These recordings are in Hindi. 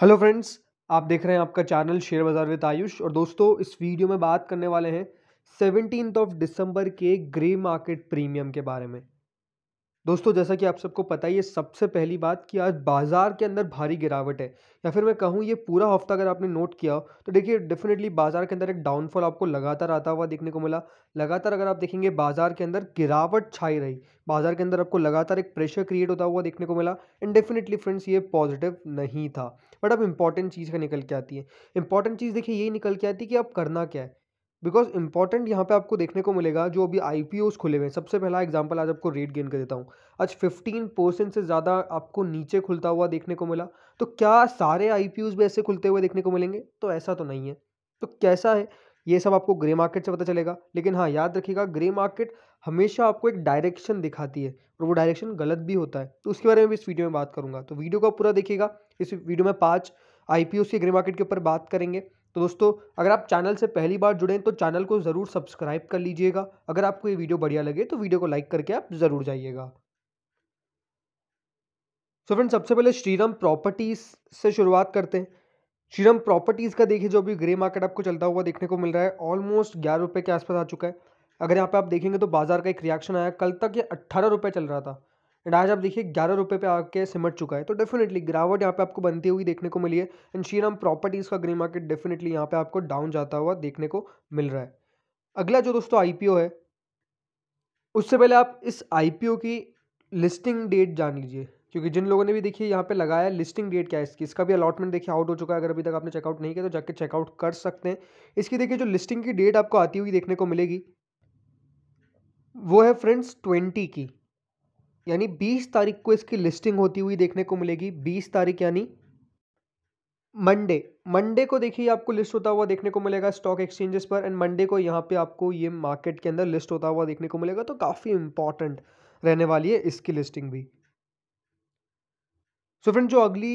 हेलो फ्रेंड्स आप देख रहे हैं आपका चैनल शेयर बाज़ार विद आयुष और दोस्तों इस वीडियो में बात करने वाले हैं सेवनटीन ऑफ दिसंबर के ग्रे मार्केट प्रीमियम के बारे में दोस्तों जैसा कि आप सबको पता ही है सबसे पहली बात कि आज बाज़ार के अंदर भारी गिरावट है या फिर मैं कहूँ ये पूरा हफ्ता अगर आपने नोट किया तो देखिए डेफिनेटली बाज़ार के अंदर एक डाउनफॉल आपको लगातार आता हुआ देखने को मिला लगातार अगर आप देखेंगे बाज़ार के अंदर गिरावट छाई रही बाज़ार के अंदर आपको लगातार एक प्रेशर क्रिएट होता हुआ देखने को मिला एंड डेफिनेटली फ्रेंड्स ये पॉजिटिव नहीं था बट अब इंपॉर्टेंट चीज़ का निकल के आती है इंपॉर्टेंट चीज़ देखिए यही निकल के आती है कि अब करना क्या है बिकॉज इंपॉर्टेंट यहाँ पे आपको देखने को मिलेगा जो अभी आई खुले हुए हैं सबसे पहला एग्जाम्पल आज आपको रेट गेन कर देता हूँ आज फिफ्टीन परसेंट से ज़्यादा आपको नीचे खुलता हुआ देखने को मिला तो क्या सारे आई पी भी ऐसे खुलते हुए देखने को मिलेंगे तो ऐसा तो नहीं है तो कैसा है ये सब आपको ग्रे मार्केट से पता चलेगा लेकिन हाँ याद रखिएगा ग्रे मार्केट हमेशा आपको एक डायरेक्शन दिखाती है और वो डायरेक्शन गलत भी होता है तो उसके बारे में भी इस वीडियो में बात करूँगा तो वीडियो को पूरा देखिएगा इस वीडियो में पाँच आई के ग्रे मार्केट के ऊपर बात करेंगे तो दोस्तों अगर आप चैनल से पहली बार जुड़े हैं तो चैनल को ज़रूर सब्सक्राइब कर लीजिएगा अगर आपको ये वीडियो बढ़िया लगे तो वीडियो को लाइक करके आप ज़रूर जाइएगा सो फ्रेंड सबसे पहले श्रीराम प्रॉपर्टीज़ से शुरुआत करते हैं श्रीराम प्रॉपर्टीज़ का देखिए जो अभी ग्रे मार्केट आपको चलता हुआ देखने को मिल रहा है ऑलमोस्ट ग्यारह रुपये के आसपास आ चुका है अगर यहाँ पे आप देखेंगे तो बाजार का एक रिएक्शन आया कल तक ये अट्ठारह रुपये चल रहा था एंड आज आप देखिए ग्यारह रुपये पे आके सिमट चुका है तो डेफिनेटली गिरावट यहाँ पे आपको बनती हुई देखने को मिली है एंड श्रीराम प्रॉपर्टीज़ का ग्रीन मार्केट डेफिनेटली यहाँ पे आपको डाउन जाता हुआ देखने को मिल रहा है अगला जो दोस्तों आईपीओ है उससे पहले आप इस आईपीओ की लिस्टिंग डेट जान लीजिए क्योंकि जिन लोगों ने भी देखिए यहाँ पे लगाया लिस्टिंग डेट क्या है इसकी इसका भी अलॉटमेंट देखिए आउट हो चुका है अगर अभी तक आपने चेकआउट नहीं किया तो जाके चेकआउट कर सकते हैं इसकी देखिए जो लिस्टिंग की डेट आपको आती हुई देखने को मिलेगी वो है फ्रेंड्स ट्वेंटी की यानी बीस तारीख को इसकी लिस्टिंग होती हुई देखने को मिलेगी बीस तारीख यानी मंडे मंडे को देखिए आपको लिस्ट होता हुआ देखने को मिलेगा स्टॉक एक्सचेंजेस पर एंड मंडे को यहाँ पे आपको ये मार्केट के अंदर लिस्ट होता हुआ देखने को मिलेगा तो काफ़ी इंपॉर्टेंट रहने वाली है इसकी लिस्टिंग भी सो so फ्रेंड जो अगली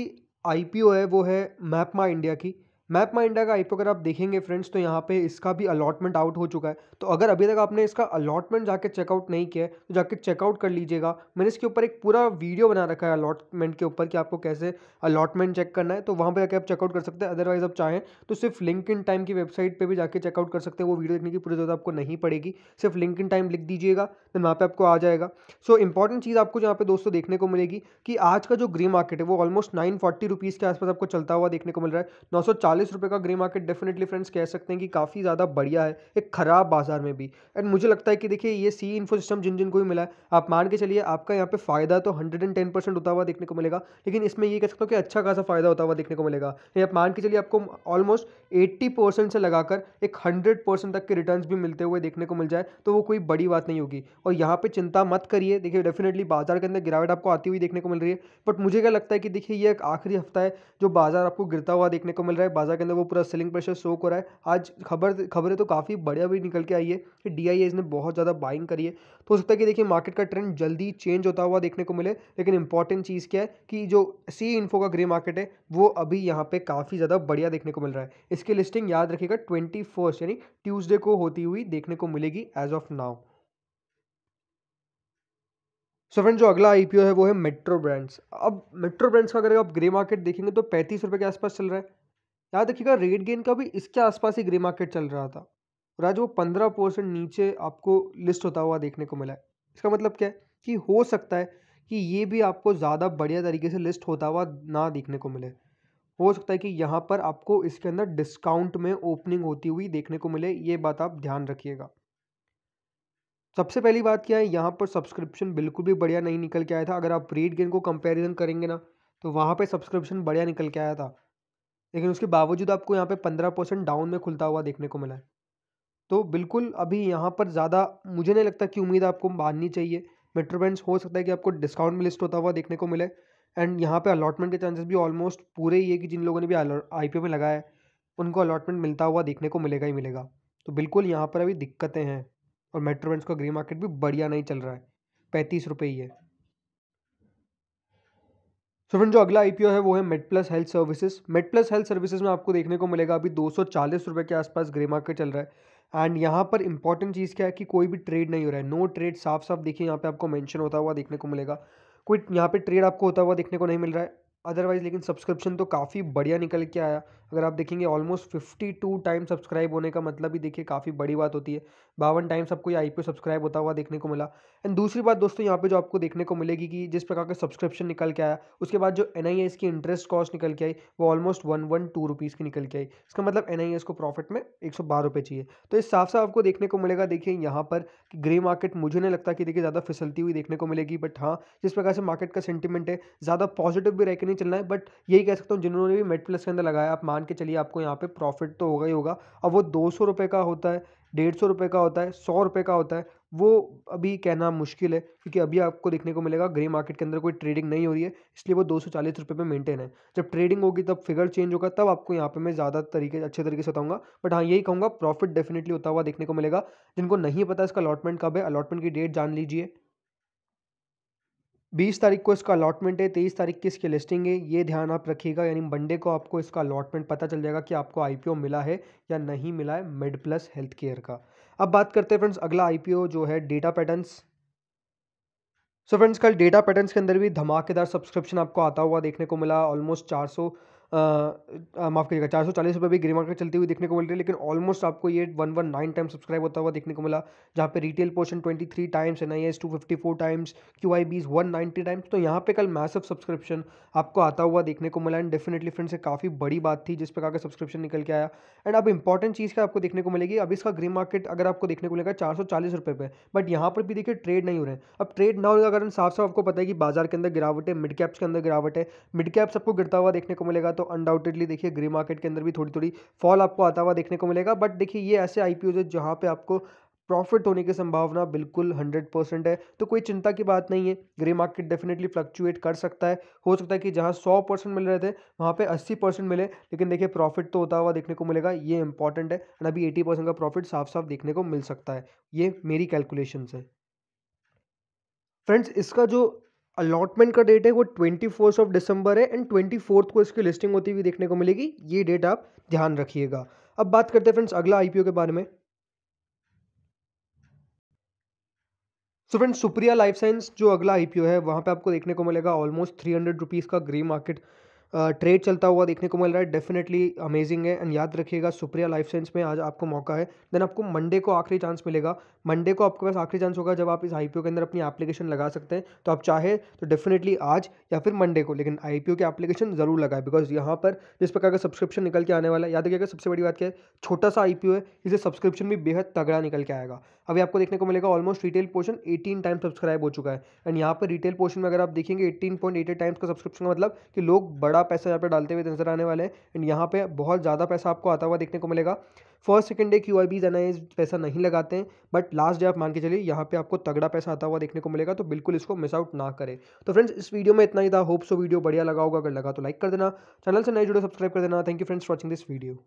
आईपीओ है वो है मैप इंडिया की मैप माई इंडिया का आईपी अगर आप देखेंगे फ्रेंड्स तो यहाँ पे इसका भी अलॉटमेंट आउट हो चुका है तो अगर अभी तक आपने इसका अलॉटमेंट जाके चेकआउट नहीं किया है तो जाके चेकआउट कर लीजिएगा मैंने इसके ऊपर एक पूरा वीडियो बना रखा है अलॉटमेंट के ऊपर कि आपको कैसे अलॉटमेंट चेक करना है तो वहाँ पर जाकर आप चेकआउट कर सकते हैं अदरवाइज आप चाहें तो सिर्फ लिंक इन टाइम की वेबसाइट पर भी जाकर चेकआउट कर सकते हैं वो वीडियो देखने की पूरी ज़रूरत आपको नहीं पड़ेगी सिर्फ लिंक इन टाइम लिख दीजिएगा तो वहाँ पर आपको आ जाएगा सो इंपॉर्टेंट चीज़ आपको यहाँ पे दोस्तों देखने को मिलेगी कि आज का जो ग्रे मार्केट है वो ऑलमोस्ट नाइन फोर्टी रुपीज़ के आसपास आपको चलता हुआ देखने को मिल रहा है नौ सौ चालीस चालीस रुपये का ग्रे मार्केट डेफिनेटली फ्रेंड्स कह सकते हैं कि काफ़ी ज़्यादा बढ़िया है एक ख़राब बाजार में भी एंड मुझे लगता है कि देखिए ये सी इन्फो सिस्टम जिन जिनको भी मिला है आप मान के चलिए आपका यहाँ पे फ़ायदा तो हंड्रेड एंड टेन परसेंट होता हुआ देखने को मिलेगा लेकिन इसमें ये कह सकते हो कि अच्छा खासा फ़ायदा होता हुआ देखने को मिलेगा आप मान के चलिए आपको ऑलमोस्ट एट्टी परसेंट से लगाकर एक हंड्रेड परसेंट तक के रिटर्न भी मिलते हुए देखने को मिल जाए तो वो कोई बड़ी बात नहीं होगी और यहाँ पर चिंता मत करिए देखिए डेफिनेटली बाजार के अंदर गिरावट आपको आती हुई देखने को मिल रही है बट मुझे क्या लगता है कि देखिए ये एक आखिरी हफ्ता है जो बाजार आपको गिरता हुआ देखने को मिल रहा है बाजार के अंदर वो पूरा सेलिंग प्रेशर शो कर रहा है आज खबर खबरें तो काफ़ी बढ़िया भी निकल के आई है कि डी ने बहुत ज़्यादा बाइंग करी है तो हो सकता है कि देखिए मार्केट का ट्रेंड जल्दी चेंज होता हुआ देखने को मिले लेकिन इंपॉर्टेंट चीज़ क्या है कि जो सी इन्फो का ग्रे मार्केट है वो अभी यहाँ पर काफ़ी ज़्यादा बढ़िया देखने को मिल रहा है इसकी लिस्टिंग याद रखेगा ट्वेंटी यानी ट्यूजडे को होती हुई देखने को मिलेगी as of now so so friend जो अगला आईपीओ है वो है मेट्रो ब्रांड्स अब मेट्रो ब्रांड्स का अगर आप ग्रे मार्केट देखेंगे तो पैंतीस रुपये के आसपास चल रहा है यहाँ देखिएगा रेट गेन का भी इसके आसपास ही ग्रे मार्केट चल रहा था और आज वो पंद्रह परसेंट नीचे आपको लिस्ट होता हुआ देखने को मिला है इसका मतलब क्या है कि हो सकता है कि ये भी आपको ज़्यादा बढ़िया तरीके से लिस्ट होता हुआ ना देखने को मिले हो सकता है कि यहाँ पर आपको इसके अंदर डिस्काउंट में ओपनिंग होती हुई देखने को मिले ये बात आप ध्यान रखिएगा सबसे पहली बात क्या है यहाँ पर सब्सक्रिप्शन बिल्कुल भी बढ़िया नहीं निकल के आया था अगर आप रेट गेन को कंपैरिजन करेंगे ना तो वहाँ पे सब्सक्रिप्शन बढ़िया निकल के आया था लेकिन उसके बावजूद आपको यहाँ पे पंद्रह परसेंट डाउन में खुलता हुआ देखने को मिला है तो बिल्कुल अभी यहाँ पर ज़्यादा मुझे नहीं लगता कि उम्मीद आपको बांधनी चाहिए मेट्रो बैंड हो सकता है कि आपको डिस्काउंट में लिस्ट होता हुआ देखने को मिले एंड यहाँ पे अलॉटमेंट के चांसेस भी ऑलमोस्ट पूरे ही है कि जिन लोगों ने भी आई में लगाया है उनको अलॉटमेंट मिलता हुआ देखने को मिलेगा ही मिलेगा तो बिल्कुल यहाँ पर अभी दिक्कतें हैं और मेट्रो बैंड का ग्रे मार्केट भी बढ़िया नहीं चल रहा है पैंतीस रुपये ही है सो फ्रेंड जो अगला आईपीओ है वो है Med Plus Health Services Med Plus Health Services में आपको देखने को मिलेगा अभी दो सौ के आसपास ग्रे मार्केट चल रहा है एंड यहाँ पर इंपॉर्टेंट चीज़ क्या है कि कोई भी ट्रेड नहीं हो रहा है नो ट्रेड साफ साफ देखिए यहाँ पे आपको मेंशन होता हुआ देखने को मिलेगा कोई यहाँ पे ट्रेड आपको होता हुआ देखने को नहीं मिल रहा है अदरवाइज लेकिन सब्सक्रिप्शन तो काफ़ी बढ़िया निकल के आया अगर आप देखेंगे almost fifty two time subscribe होने का मतलब ही देखिए काफ़ी बड़ी बात होती है बावन टाइम्स आपको ये आई सब्सक्राइब होता हुआ देखने को मिला एंड दूसरी बात दोस्तों यहाँ पे जो आपको देखने को मिलेगी कि जिस प्रकार का सब्सक्रिप्शन निकल के आया उसके बाद जो एन की इंटरेस्ट कॉस्ट निकल के आई वो almost one one two rupees की निकल के आई इसका मतलब एन को प्रॉफिट में एक सौ बारह रुपये चाहिए तो इस साफ साफ आपको देखने को मिलेगा देखिए यहाँ पर कि ग्रे मार्केट मुझे नहीं लगता कि देखिए ज़्यादा फिसलती हुई देखने को मिलेगी बट हाँ जिस प्रकार से मार्केट का सेंटीमेंट है ज़्यादा पॉजिटिव भी रह के नहीं चलना है बट यही कह सकता हूँ जिन्होंने भी मेट प्लस के अंदर लगाया आप मान के चलिए आपको यहाँ पर प्रॉफिट तो होगा ही होगा अब वो दो सौ रुपये का होता है डेढ़ सौ रुपये का होता है सौ रुपये का होता है वो अभी कहना मुश्किल है क्योंकि अभी आपको देखने को मिलेगा ग्रे मार्केट के अंदर कोई ट्रेडिंग नहीं हो रही है इसलिए वो दो सौ चालीस रुपये पर मेंटेन है जब ट्रेडिंग होगी तब फिगर चेंज होगा तब आपको यहाँ पे मैं ज़्यादा तरीके अच्छे तरीके से बताऊँगा बट हाँ यही कहूँगा प्रॉफिट डेफिनेटली होता हुआ देखने को मिलेगा जिनको नहीं पता इसका अलॉटमेंट कब है अलॉटमेंट की डेट जान लीजिए बीस तारीख को इसका अलॉटमेंट है तेईस तारीख की इसकी लिस्टिंग है ये ध्यान आप रखिएगा यानी मंडे को आपको इसका अलॉटमेंट पता चल जाएगा कि आपको आईपीओ मिला है या नहीं मिला है मिड प्लस हेल्थ केयर का अब बात करते हैं फ्रेंड्स अगला आईपीओ जो है डेटा पैटर्न्स सो फ्रेंड्स कल डेटा पैटर्न्स के अंदर भी धमाकेदार सब्सक्रिप्शन आपको आता हुआ देखने को मिला ऑलमोस्ट चार माफ़ करिएगा चार सौ चालीस रुपये भी ग्री मार्केट चलती हुई देखने को मिल रही है लेकिन ऑलमोस्ट आपको ये one one nine time subscribe होता हुआ देखने को मिला जहाँ पे retail portion twenty three times N I S two fifty four times Q I B's one ninety times तो यहाँ पे कल मैसिव सब्सक्रिप्शन आपको आता हुआ देखने को मिला एंड डेफिनेटली फ्रेंड्स काफ़ी बड़ी बात थी जिस पर आकर सब्सक्रिप्शन निकल के आया एंड अब इंपॉर्टेंट चीज़ का आपको देखने को मिलेगी अब इसका ग्री मार्केट अगर आपको देखने को मिलेगा चार सौ चालीस रुपये पर बट यहाँ पर भी देखिए ट्रेड नहीं हो रहे हैं अब ट्रेड ना होने का कारण साफ साफ आपको पता है कि बाजार के अंदर गिरावट है मिड कैप्स के अंदर गिरावट है मिड कैप्स आपको गिरता हुआ देखने को मिलेगा तो तो अनडाउटेडली देखिए ग्रे मार्केट के अंदर भी थोड़ी थोड़ी फॉल आपको आता हुआ देखने को मिलेगा बट देखिए ये ऐसे आई है जहाँ पर आपको प्रॉफिट होने की संभावना बिल्कुल हंड्रेड परसेंट है तो कोई चिंता की बात नहीं है ग्रे मार्केट डेफिनेटली फ्लक्चुएट कर सकता है हो सकता है कि जहाँ सौ परसेंट मिल रहे थे वहाँ पे अस्सी परसेंट मिले लेकिन देखिए प्रॉफिट तो होता हुआ देखने को मिलेगा ये इंपॉर्टेंट है और अभी एटी परसेंट का प्रॉफिट साफ साफ देखने को मिल सकता है ये मेरी कैलकुलेशन है फ्रेंड्स इसका जो अलॉटमेंट का डेट है वो ट्वेंटी फोर्थ ऑफ डिसंबर है एंड ट्वेंटी फोर्थ को इसकी लिस्टिंग होती हुई देखने को मिलेगी ये डेट आप ध्यान रखिएगा अब बात करते हैं फ्रेंड्स अगला आईपीओ के बारे में so friends Supriya life science जो अगला आईपीओ है वहां पे आपको देखने को मिलेगा ऑलमोस्ट थ्री हंड्रेड रुपीज़ का ग्रे मार्केट ट्रेड चलता हुआ देखने को मिल रहा है डेफिनेटली अमेजिंग है एंड याद रखिएगा सुप्रिया लाइफ साइंस में आज आपको मौका है देन आपको मंडे को आखिरी चांस मिलेगा मंडे को आपके पास आखिरी चांस होगा जब आप इस आई के अंदर अपनी एप्लीकेशन लगा सकते हैं तो आप चाहे तो डेफिनेटली आज या फिर मंडे को लेकिन आई के एप्लीकेशन ज़रूर लगाए बिकॉज यहाँ पर जिस प्रकार का सब्सक्रिप्शन निकल के आने वाला है याद रखिएगा सबसे बड़ी बात क्या है छोटा सा आई है इसे सब्सक्रिप्शन भी बेहद तगड़ा निकल के आएगा अभी आपको देखने को मिलेगा almost retail portion 18 time subscribe हो चुका है एंड यहाँ पर रिटेल पोर्शन में अगर आप देखेंगे 18.88 टाइम्स का सब्सक्रिप्शन का मतलब कि लोग बड़ा पैसा यहाँ पे डालते हुए नजर आने वाले हैं एंड यहाँ पे बहुत ज़्यादा पैसा आपको आता हुआ देखने को मिलेगा first second day Q R B's पैसा नहीं लगाते हैं बट लास्ट डे आप मान के चलिए यहाँ पे आपको तगड़ा पैसा आता हुआ देखने को मिलेगा तो बिल्कुल इसको मिस आउट ना करें तो फ्रेंड्स इस वीडियो में इतना ही था होप सो वीडियो बढ़िया लगा होगा अगर लगा तो लाइक कर देना चैनल से नए जुड़े सब्सक्राइब कर देना thank you friends watching this video